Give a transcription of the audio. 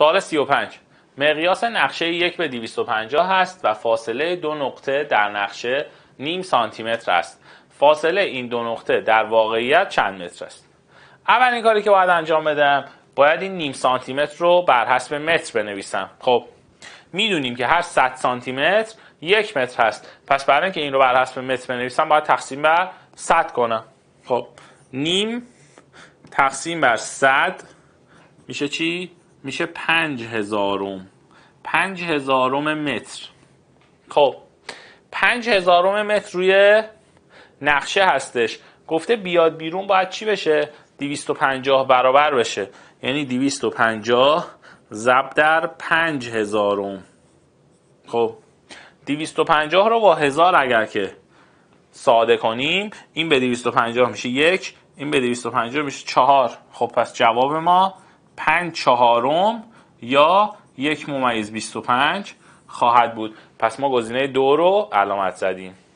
سوال 35 مقیاس نقشه یک به 250 هست و فاصله دو نقطه در نقشه نیم سانتی متر است. فاصله این دو نقطه در واقعیت چند متر است؟ اولین کاری که باید انجام بدم باید این نیم سانتی متر رو بر حسب متر بنویسم. خب میدونیم که هر 100 سانتی متر یک متر هست. پس برای اینکه این رو بر حسب متر بنویسم باید تقسیم بر 100 کنم. خب نیم تقسیم بر 100 میشه چی؟ میشه پنج هزارم پنج هزارم متر خب پنج هزارم متر روی نقشه هستش گفته بیاد بیرون باید چی بشه 250 برابر بشه یعنی 250 ضرب در 5000 خب 250 رو با هزار اگر که ساده کنیم این به 250 میشه یک این به 250 میشه چهار خب پس جواب ما پنج چهارم یا یک ممیز 25 خواهد بود پس ما گزینه دو رو علامت زدیم